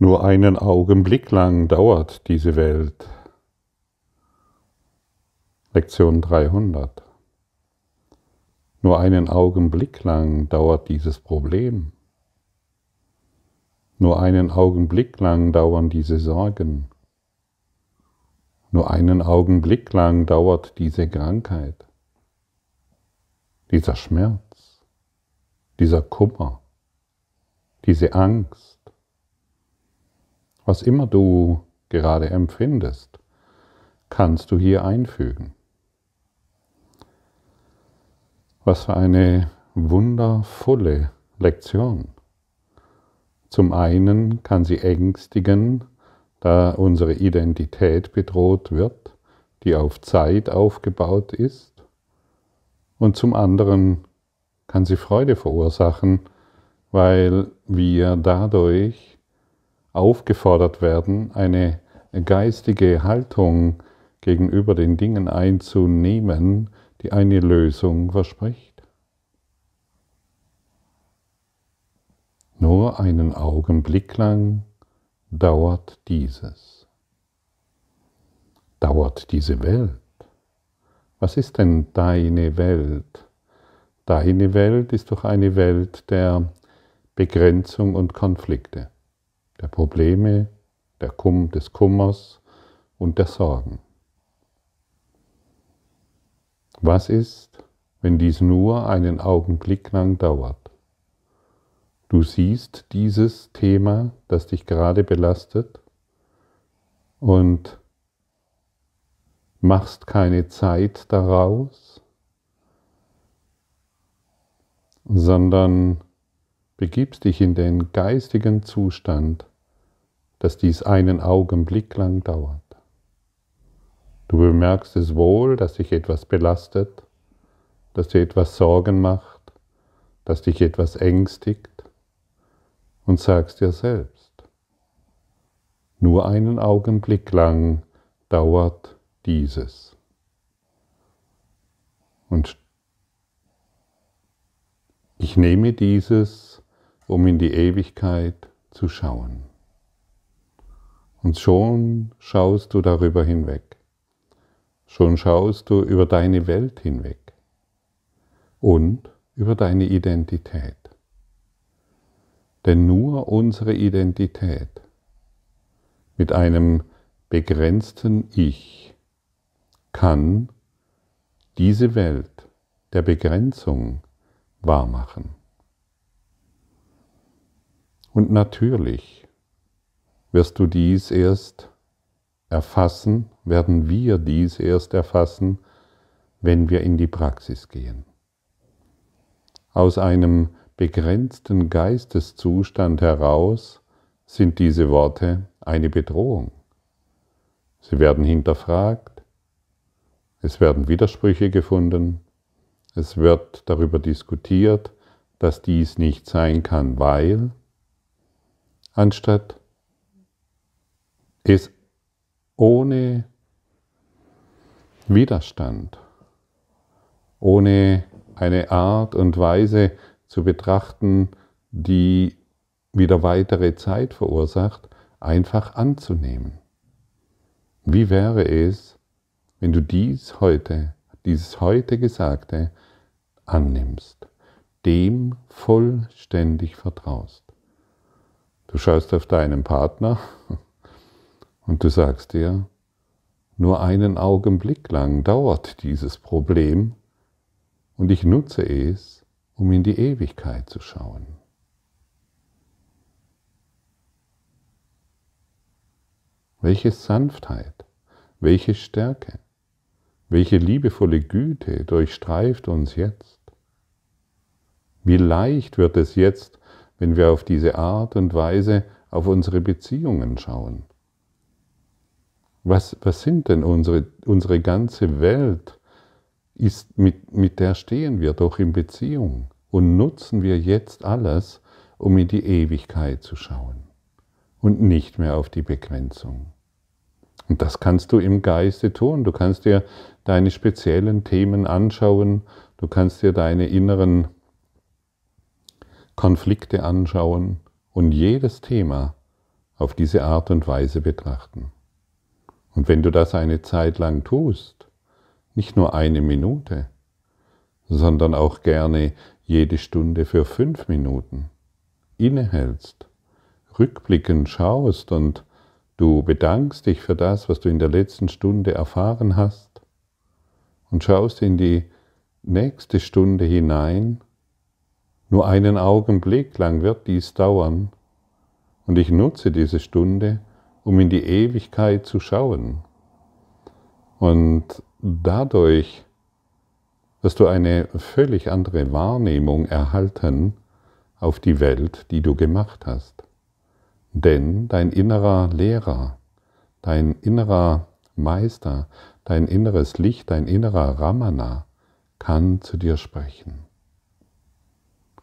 Nur einen Augenblick lang dauert diese Welt. Lektion 300. Nur einen Augenblick lang dauert dieses Problem. Nur einen Augenblick lang dauern diese Sorgen. Nur einen Augenblick lang dauert diese Krankheit, dieser Schmerz, dieser Kummer, diese Angst, was immer du gerade empfindest, kannst du hier einfügen. Was für eine wundervolle Lektion. Zum einen kann sie ängstigen, da unsere Identität bedroht wird, die auf Zeit aufgebaut ist, und zum anderen kann sie Freude verursachen, weil wir dadurch aufgefordert werden, eine geistige Haltung gegenüber den Dingen einzunehmen, die eine Lösung verspricht. Nur einen Augenblick lang dauert dieses. Dauert diese Welt. Was ist denn deine Welt? Deine Welt ist doch eine Welt der Begrenzung und Konflikte der Probleme, der Kum, des Kummers und der Sorgen. Was ist, wenn dies nur einen Augenblick lang dauert? Du siehst dieses Thema, das dich gerade belastet und machst keine Zeit daraus, sondern begibst dich in den geistigen Zustand dass dies einen Augenblick lang dauert. Du bemerkst es wohl, dass dich etwas belastet, dass dir etwas Sorgen macht, dass dich etwas ängstigt und sagst dir selbst, nur einen Augenblick lang dauert dieses. Und ich nehme dieses, um in die Ewigkeit zu schauen. Und schon schaust du darüber hinweg. Schon schaust du über deine Welt hinweg und über deine Identität. Denn nur unsere Identität mit einem begrenzten Ich kann diese Welt der Begrenzung wahrmachen. Und natürlich wirst du dies erst erfassen, werden wir dies erst erfassen, wenn wir in die Praxis gehen. Aus einem begrenzten Geisteszustand heraus sind diese Worte eine Bedrohung. Sie werden hinterfragt, es werden Widersprüche gefunden, es wird darüber diskutiert, dass dies nicht sein kann, weil, anstatt es ohne Widerstand, ohne eine Art und Weise zu betrachten, die wieder weitere Zeit verursacht, einfach anzunehmen. Wie wäre es, wenn du dies heute, dieses heute Gesagte annimmst, dem vollständig vertraust? Du schaust auf deinen Partner und du sagst dir, nur einen Augenblick lang dauert dieses Problem und ich nutze es, um in die Ewigkeit zu schauen. Welche Sanftheit, welche Stärke, welche liebevolle Güte durchstreift uns jetzt? Wie leicht wird es jetzt, wenn wir auf diese Art und Weise auf unsere Beziehungen schauen? Was, was sind denn unsere, unsere ganze Welt? Ist mit, mit der stehen wir doch in Beziehung und nutzen wir jetzt alles, um in die Ewigkeit zu schauen und nicht mehr auf die Begrenzung. Und das kannst du im Geiste tun. Du kannst dir deine speziellen Themen anschauen, du kannst dir deine inneren Konflikte anschauen und jedes Thema auf diese Art und Weise betrachten. Und wenn du das eine Zeit lang tust, nicht nur eine Minute, sondern auch gerne jede Stunde für fünf Minuten, innehältst, rückblickend schaust und du bedankst dich für das, was du in der letzten Stunde erfahren hast und schaust in die nächste Stunde hinein, nur einen Augenblick lang wird dies dauern, und ich nutze diese Stunde, um in die Ewigkeit zu schauen. Und dadurch wirst du eine völlig andere Wahrnehmung erhalten auf die Welt, die du gemacht hast. Denn dein innerer Lehrer, dein innerer Meister, dein inneres Licht, dein innerer Ramana kann zu dir sprechen.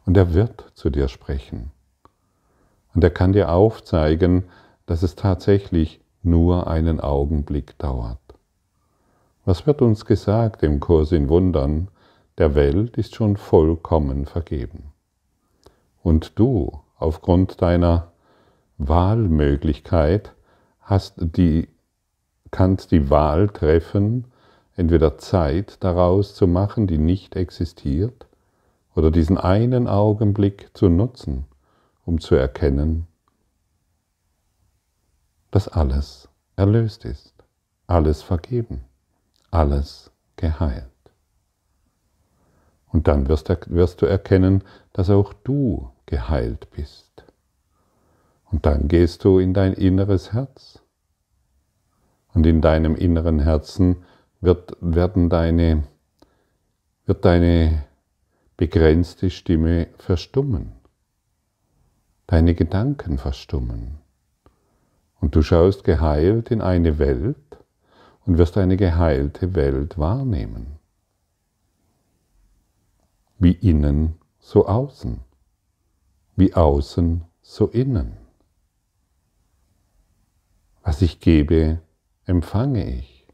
Und er wird zu dir sprechen. Und er kann dir aufzeigen, dass es tatsächlich nur einen Augenblick dauert. Was wird uns gesagt im Kurs in Wundern? Der Welt ist schon vollkommen vergeben. Und du, aufgrund deiner Wahlmöglichkeit, hast die, kannst die Wahl treffen, entweder Zeit daraus zu machen, die nicht existiert, oder diesen einen Augenblick zu nutzen, um zu erkennen, dass alles erlöst ist, alles vergeben, alles geheilt. Und dann wirst, du erkennen, dass auch du geheilt bist. Und dann gehst du in dein inneres Herz. Und in deinem inneren Herzen wird, werden deine, wird deine begrenzte Stimme verstummen, deine Gedanken verstummen, und du schaust geheilt in eine Welt und wirst eine geheilte Welt wahrnehmen. Wie innen, so außen. Wie außen, so innen. Was ich gebe, empfange ich.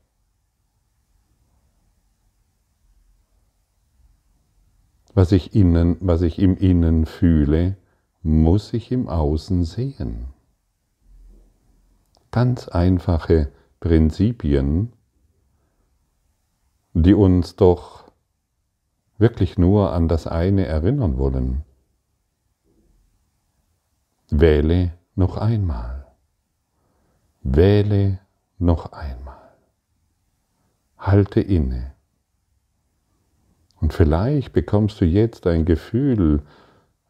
Was ich, innen, was ich im Innen fühle, muss ich im Außen sehen ganz einfache Prinzipien, die uns doch wirklich nur an das eine erinnern wollen. Wähle noch einmal. Wähle noch einmal. Halte inne. Und vielleicht bekommst du jetzt ein Gefühl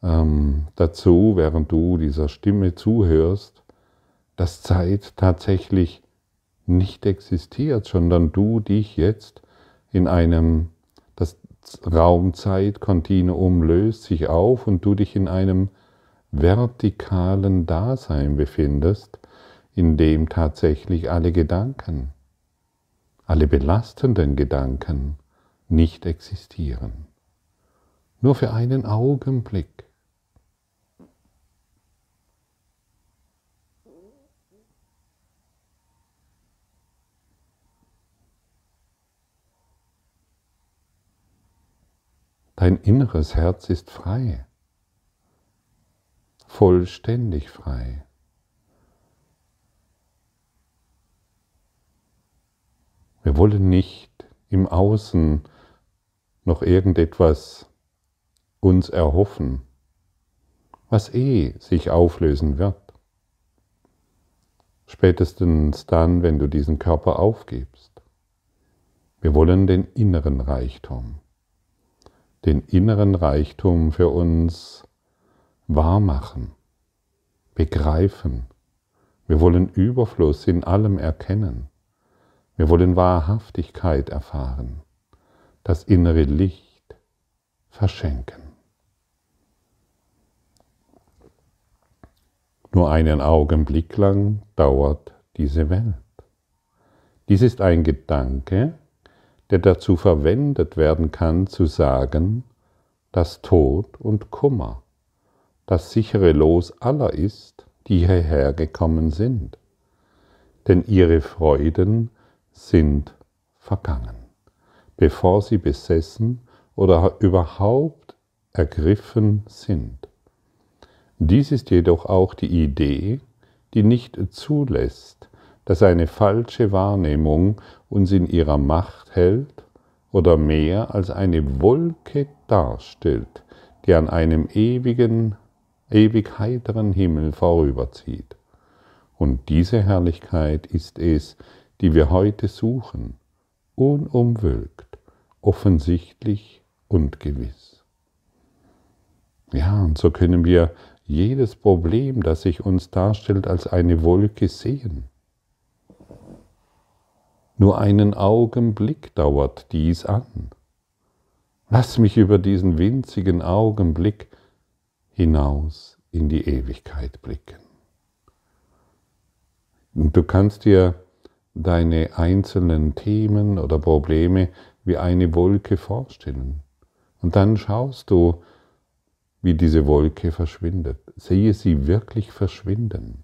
ähm, dazu, während du dieser Stimme zuhörst, dass Zeit tatsächlich nicht existiert, sondern du dich jetzt in einem, das Raumzeitkontinuum löst sich auf und du dich in einem vertikalen Dasein befindest, in dem tatsächlich alle Gedanken, alle belastenden Gedanken nicht existieren. Nur für einen Augenblick. Dein inneres Herz ist frei, vollständig frei. Wir wollen nicht im Außen noch irgendetwas uns erhoffen, was eh sich auflösen wird. Spätestens dann, wenn du diesen Körper aufgibst. Wir wollen den inneren Reichtum den inneren Reichtum für uns wahrmachen, begreifen. Wir wollen Überfluss in allem erkennen. Wir wollen Wahrhaftigkeit erfahren, das innere Licht verschenken. Nur einen Augenblick lang dauert diese Welt. Dies ist ein Gedanke, der dazu verwendet werden kann, zu sagen, dass Tod und Kummer das sichere Los aller ist, die hierher gekommen sind. Denn ihre Freuden sind vergangen, bevor sie besessen oder überhaupt ergriffen sind. Dies ist jedoch auch die Idee, die nicht zulässt, dass eine falsche Wahrnehmung uns in ihrer Macht hält oder mehr als eine Wolke darstellt, die an einem ewigen, ewig heiteren Himmel vorüberzieht. Und diese Herrlichkeit ist es, die wir heute suchen, unumwölkt, offensichtlich und gewiss. Ja, und so können wir jedes Problem, das sich uns darstellt, als eine Wolke sehen nur einen Augenblick dauert dies an. Lass mich über diesen winzigen Augenblick hinaus in die Ewigkeit blicken. Du kannst dir deine einzelnen Themen oder Probleme wie eine Wolke vorstellen. Und dann schaust du, wie diese Wolke verschwindet. Sehe sie wirklich verschwinden,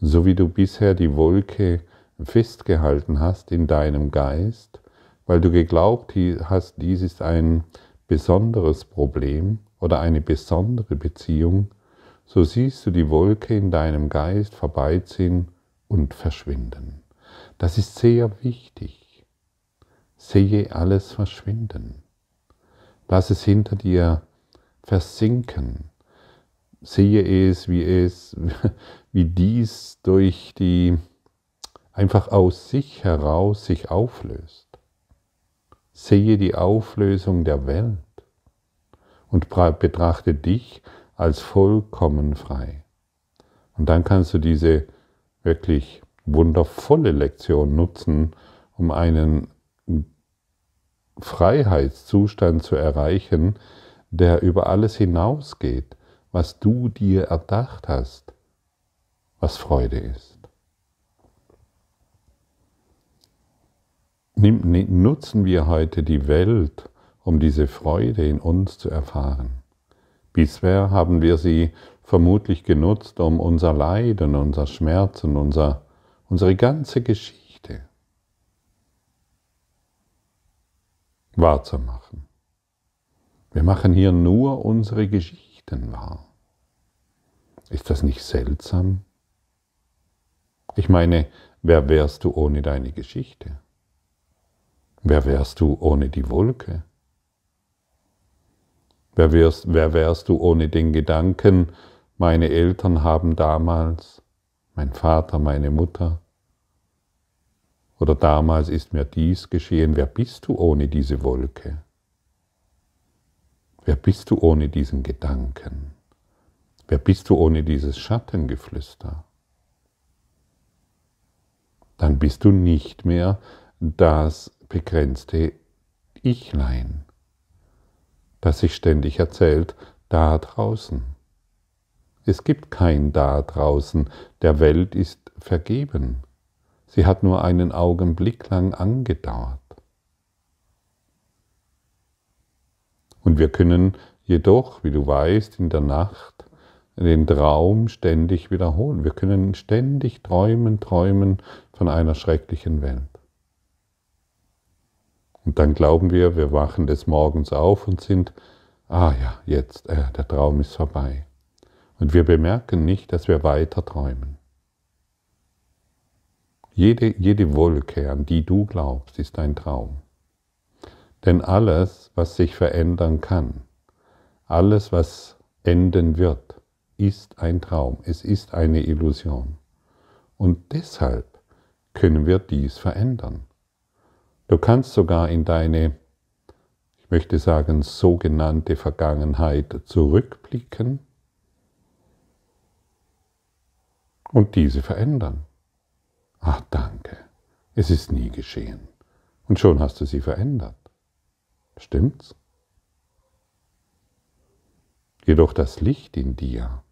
so wie du bisher die Wolke festgehalten hast in deinem Geist, weil du geglaubt hast, dies ist ein besonderes Problem oder eine besondere Beziehung, so siehst du die Wolke in deinem Geist vorbeiziehen und verschwinden. Das ist sehr wichtig. Sehe alles verschwinden. Lass es hinter dir versinken. Sehe es, wie es, wie dies durch die einfach aus sich heraus sich auflöst. Sehe die Auflösung der Welt und betrachte dich als vollkommen frei. Und dann kannst du diese wirklich wundervolle Lektion nutzen, um einen Freiheitszustand zu erreichen, der über alles hinausgeht, was du dir erdacht hast, was Freude ist. nutzen wir heute die Welt, um diese Freude in uns zu erfahren. Bisher haben wir sie vermutlich genutzt, um unser Leiden, unser Schmerz und unser, unsere ganze Geschichte wahrzumachen. Wir machen hier nur unsere Geschichten wahr. Ist das nicht seltsam? Ich meine, wer wärst du ohne deine Geschichte? Wer wärst du ohne die Wolke? Wer wärst, wer wärst du ohne den Gedanken, meine Eltern haben damals, mein Vater, meine Mutter, oder damals ist mir dies geschehen, wer bist du ohne diese Wolke? Wer bist du ohne diesen Gedanken? Wer bist du ohne dieses Schattengeflüster? Dann bist du nicht mehr das begrenzte Ichlein, das sich ständig erzählt, da draußen. Es gibt kein da draußen, der Welt ist vergeben. Sie hat nur einen Augenblick lang angedauert. Und wir können jedoch, wie du weißt, in der Nacht den Traum ständig wiederholen. Wir können ständig träumen, träumen von einer schrecklichen Welt. Und dann glauben wir, wir wachen des Morgens auf und sind, ah ja, jetzt, äh, der Traum ist vorbei. Und wir bemerken nicht, dass wir weiter träumen. Jede, jede Wolke, an die du glaubst, ist ein Traum. Denn alles, was sich verändern kann, alles, was enden wird, ist ein Traum, es ist eine Illusion. Und deshalb können wir dies verändern. Du kannst sogar in deine, ich möchte sagen, sogenannte Vergangenheit zurückblicken und diese verändern. Ach danke, es ist nie geschehen. Und schon hast du sie verändert. Stimmt's? Jedoch das Licht in dir,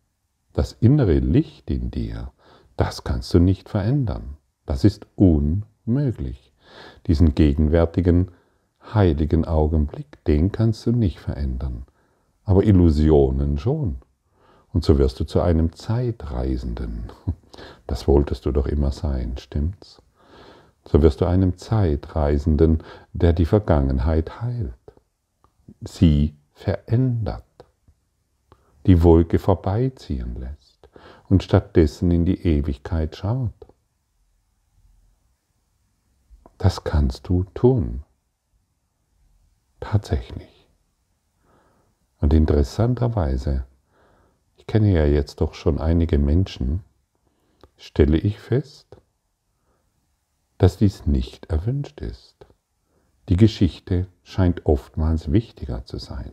das innere Licht in dir, das kannst du nicht verändern. Das ist unmöglich. Diesen gegenwärtigen, heiligen Augenblick, den kannst du nicht verändern, aber Illusionen schon. Und so wirst du zu einem Zeitreisenden. Das wolltest du doch immer sein, stimmt's? So wirst du einem Zeitreisenden, der die Vergangenheit heilt, sie verändert, die Wolke vorbeiziehen lässt und stattdessen in die Ewigkeit schaut. Das kannst du tun. Tatsächlich. Und interessanterweise, ich kenne ja jetzt doch schon einige Menschen, stelle ich fest, dass dies nicht erwünscht ist. Die Geschichte scheint oftmals wichtiger zu sein,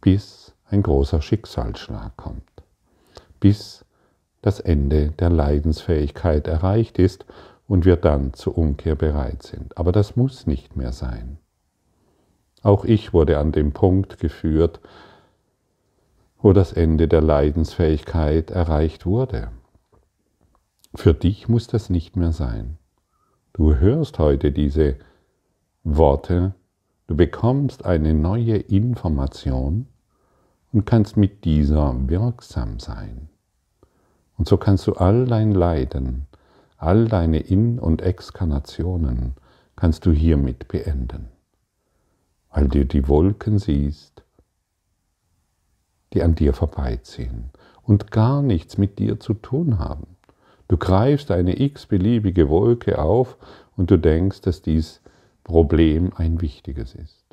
bis ein großer Schicksalsschlag kommt, bis das Ende der Leidensfähigkeit erreicht ist und wir dann zur Umkehr bereit sind. Aber das muss nicht mehr sein. Auch ich wurde an den Punkt geführt, wo das Ende der Leidensfähigkeit erreicht wurde. Für dich muss das nicht mehr sein. Du hörst heute diese Worte, du bekommst eine neue Information und kannst mit dieser wirksam sein. Und so kannst du all dein Leiden, All deine In- und Exkarnationen kannst du hiermit beenden, weil du die Wolken siehst, die an dir vorbeiziehen und gar nichts mit dir zu tun haben. Du greifst eine x-beliebige Wolke auf und du denkst, dass dies Problem ein wichtiges ist.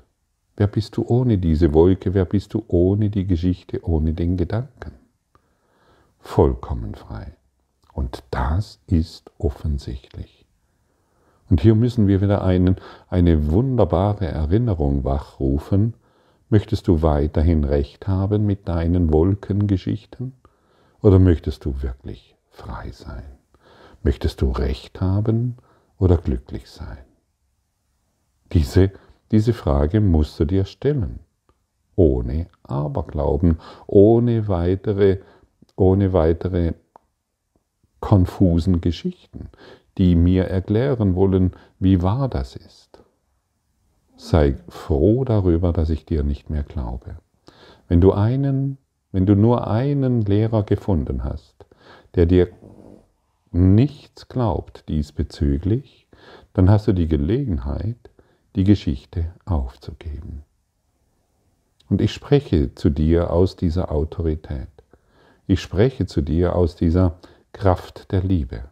Wer bist du ohne diese Wolke? Wer bist du ohne die Geschichte, ohne den Gedanken? Vollkommen frei. Und das ist offensichtlich. Und hier müssen wir wieder einen, eine wunderbare Erinnerung wachrufen. Möchtest du weiterhin recht haben mit deinen Wolkengeschichten? Oder möchtest du wirklich frei sein? Möchtest du recht haben oder glücklich sein? Diese, diese Frage musst du dir stellen. Ohne Aberglauben, ohne weitere, ohne weitere konfusen Geschichten, die mir erklären wollen, wie wahr das ist. Sei froh darüber, dass ich dir nicht mehr glaube. Wenn du einen, wenn du nur einen Lehrer gefunden hast, der dir nichts glaubt diesbezüglich, dann hast du die Gelegenheit, die Geschichte aufzugeben. Und ich spreche zu dir aus dieser Autorität. Ich spreche zu dir aus dieser Autorität. Kraft der Liebe.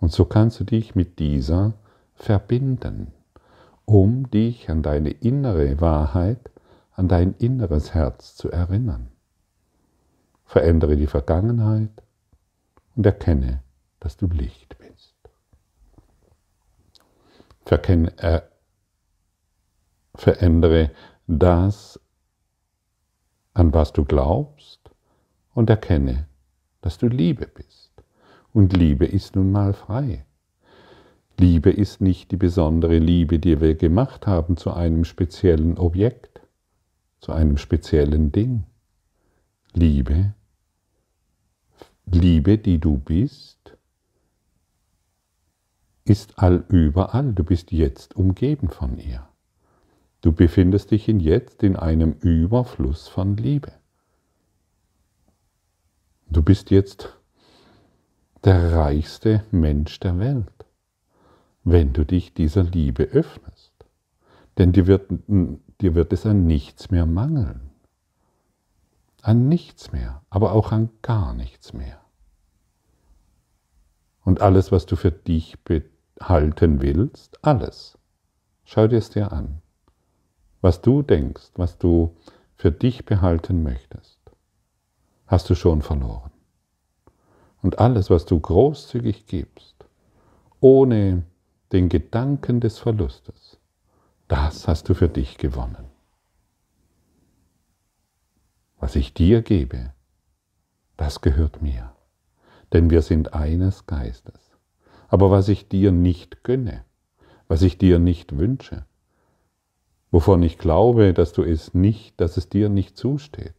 Und so kannst du dich mit dieser verbinden, um dich an deine innere Wahrheit, an dein inneres Herz zu erinnern. Verändere die Vergangenheit und erkenne, dass du Licht bist. Verken, äh, verändere das, an was du glaubst und erkenne, dass du Liebe bist. Und Liebe ist nun mal frei. Liebe ist nicht die besondere Liebe, die wir gemacht haben zu einem speziellen Objekt, zu einem speziellen Ding. Liebe, Liebe, die du bist, ist allüberall. Du bist jetzt umgeben von ihr. Du befindest dich in jetzt in einem Überfluss von Liebe. Du bist jetzt der reichste Mensch der Welt, wenn du dich dieser Liebe öffnest. Denn dir wird, dir wird es an nichts mehr mangeln. An nichts mehr, aber auch an gar nichts mehr. Und alles, was du für dich behalten willst, alles, schau dir es dir an. Was du denkst, was du für dich behalten möchtest, hast du schon verloren. Und alles, was du großzügig gibst, ohne den Gedanken des Verlustes, das hast du für dich gewonnen. Was ich dir gebe, das gehört mir, denn wir sind eines Geistes. Aber was ich dir nicht gönne, was ich dir nicht wünsche, wovon ich glaube, dass du es nicht, dass es dir nicht zusteht,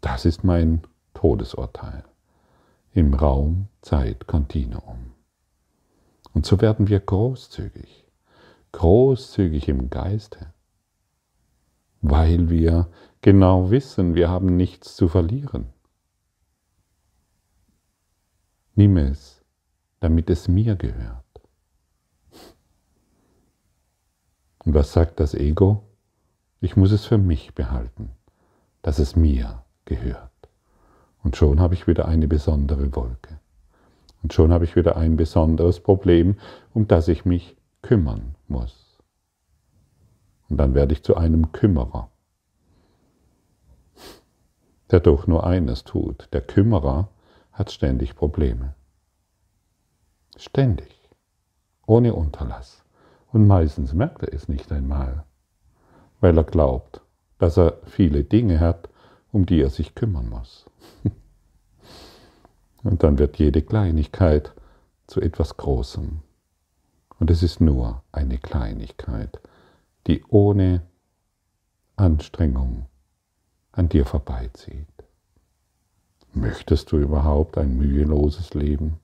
das ist mein Todesurteil im Raum-Zeit-Kontinuum. Und so werden wir großzügig, großzügig im Geiste, weil wir genau wissen, wir haben nichts zu verlieren. Nimm es, damit es mir gehört. Und was sagt das Ego? Ich muss es für mich behalten, dass es mir gehört. Und schon habe ich wieder eine besondere Wolke. Und schon habe ich wieder ein besonderes Problem, um das ich mich kümmern muss. Und dann werde ich zu einem Kümmerer, der doch nur eines tut. Der Kümmerer hat ständig Probleme. Ständig. Ohne Unterlass. Und meistens merkt er es nicht einmal, weil er glaubt, dass er viele Dinge hat, um die er sich kümmern muss. Und dann wird jede Kleinigkeit zu etwas Großem. Und es ist nur eine Kleinigkeit, die ohne Anstrengung an dir vorbeizieht. Möchtest du überhaupt ein müheloses Leben?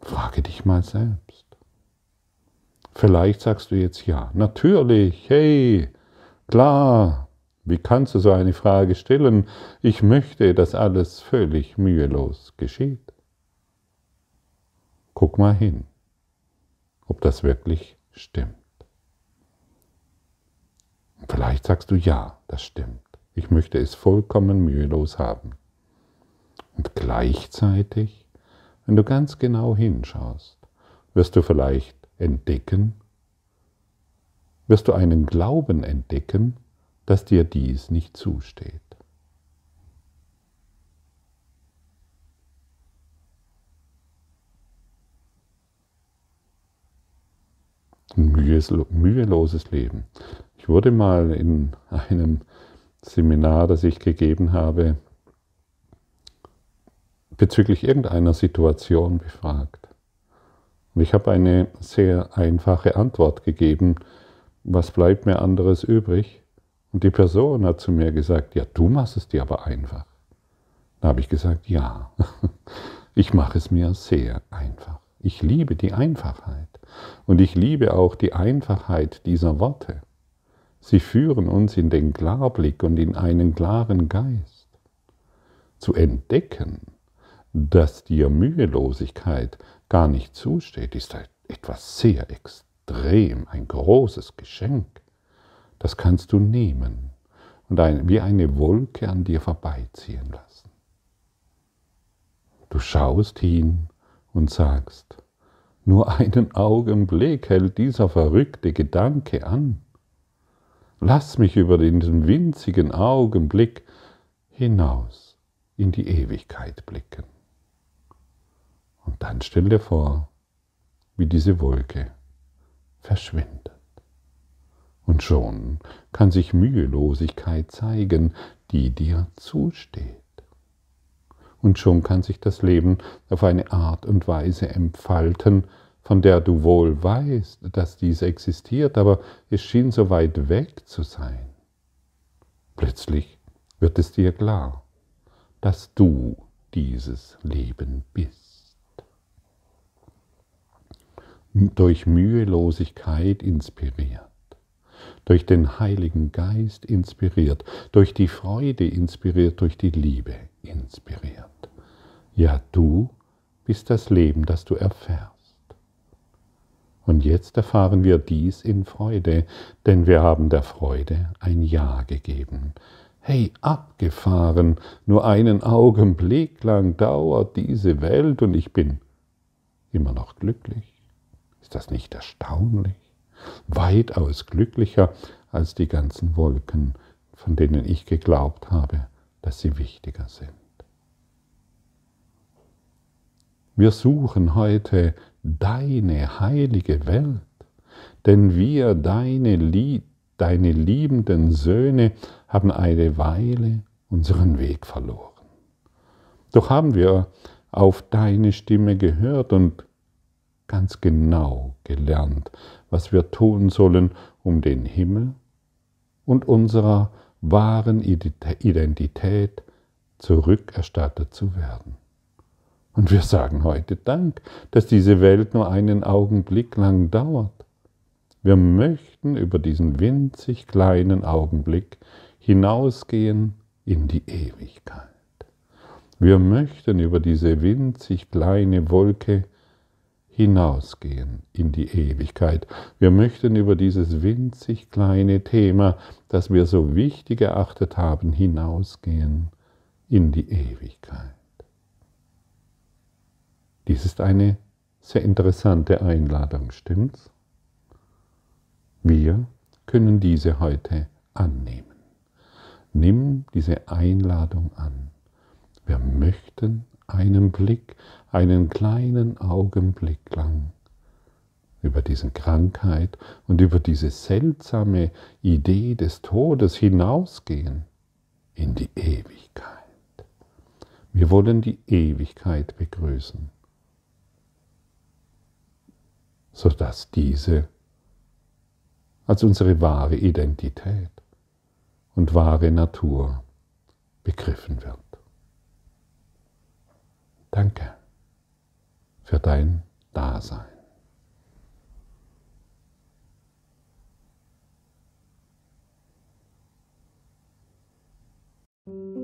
Frage dich mal selbst. Vielleicht sagst du jetzt ja, natürlich, hey, klar, wie kannst du so eine Frage stellen? Ich möchte, dass alles völlig mühelos geschieht. Guck mal hin, ob das wirklich stimmt. Vielleicht sagst du ja, das stimmt. Ich möchte es vollkommen mühelos haben. Und gleichzeitig, wenn du ganz genau hinschaust, wirst du vielleicht entdecken, wirst du einen Glauben entdecken, dass dir dies nicht zusteht. Ein müheloses Leben. Ich wurde mal in einem Seminar, das ich gegeben habe, bezüglich irgendeiner Situation befragt. Und ich habe eine sehr einfache Antwort gegeben. Was bleibt mir anderes übrig? Und die Person hat zu mir gesagt, ja, du machst es dir aber einfach. Da habe ich gesagt, ja, ich mache es mir sehr einfach. Ich liebe die Einfachheit und ich liebe auch die Einfachheit dieser Worte. Sie führen uns in den Klarblick und in einen klaren Geist. Zu entdecken, dass dir Mühelosigkeit gar nicht zusteht, ist etwas sehr extrem, ein großes Geschenk. Das kannst du nehmen und ein, wie eine Wolke an dir vorbeiziehen lassen. Du schaust hin und sagst, nur einen Augenblick hält dieser verrückte Gedanke an. Lass mich über diesen winzigen Augenblick hinaus in die Ewigkeit blicken. Und dann stell dir vor, wie diese Wolke verschwindet und schon kann sich Mühelosigkeit zeigen, die dir zusteht. Und schon kann sich das Leben auf eine Art und Weise entfalten, von der du wohl weißt, dass dies existiert, aber es schien so weit weg zu sein. Plötzlich wird es dir klar, dass du dieses Leben bist. Durch Mühelosigkeit inspiriert durch den Heiligen Geist inspiriert, durch die Freude inspiriert, durch die Liebe inspiriert. Ja, du bist das Leben, das du erfährst. Und jetzt erfahren wir dies in Freude, denn wir haben der Freude ein Ja gegeben. Hey, abgefahren, nur einen Augenblick lang dauert diese Welt und ich bin immer noch glücklich. Ist das nicht erstaunlich? weitaus glücklicher als die ganzen Wolken, von denen ich geglaubt habe, dass sie wichtiger sind. Wir suchen heute deine heilige Welt, denn wir, deine, Lie deine liebenden Söhne, haben eine Weile unseren Weg verloren. Doch haben wir auf deine Stimme gehört und ganz genau gelernt, was wir tun sollen, um den Himmel und unserer wahren Identität zurückerstattet zu werden. Und wir sagen heute Dank, dass diese Welt nur einen Augenblick lang dauert. Wir möchten über diesen winzig kleinen Augenblick hinausgehen in die Ewigkeit. Wir möchten über diese winzig kleine Wolke hinausgehen hinausgehen in die Ewigkeit. Wir möchten über dieses winzig kleine Thema, das wir so wichtig erachtet haben, hinausgehen in die Ewigkeit. Dies ist eine sehr interessante Einladung, stimmt's? Wir können diese heute annehmen. Nimm diese Einladung an. Wir möchten einen Blick einen kleinen Augenblick lang über diese Krankheit und über diese seltsame Idee des Todes hinausgehen in die Ewigkeit. Wir wollen die Ewigkeit begrüßen, sodass diese als unsere wahre Identität und wahre Natur begriffen wird. Danke für dein Dasein. thank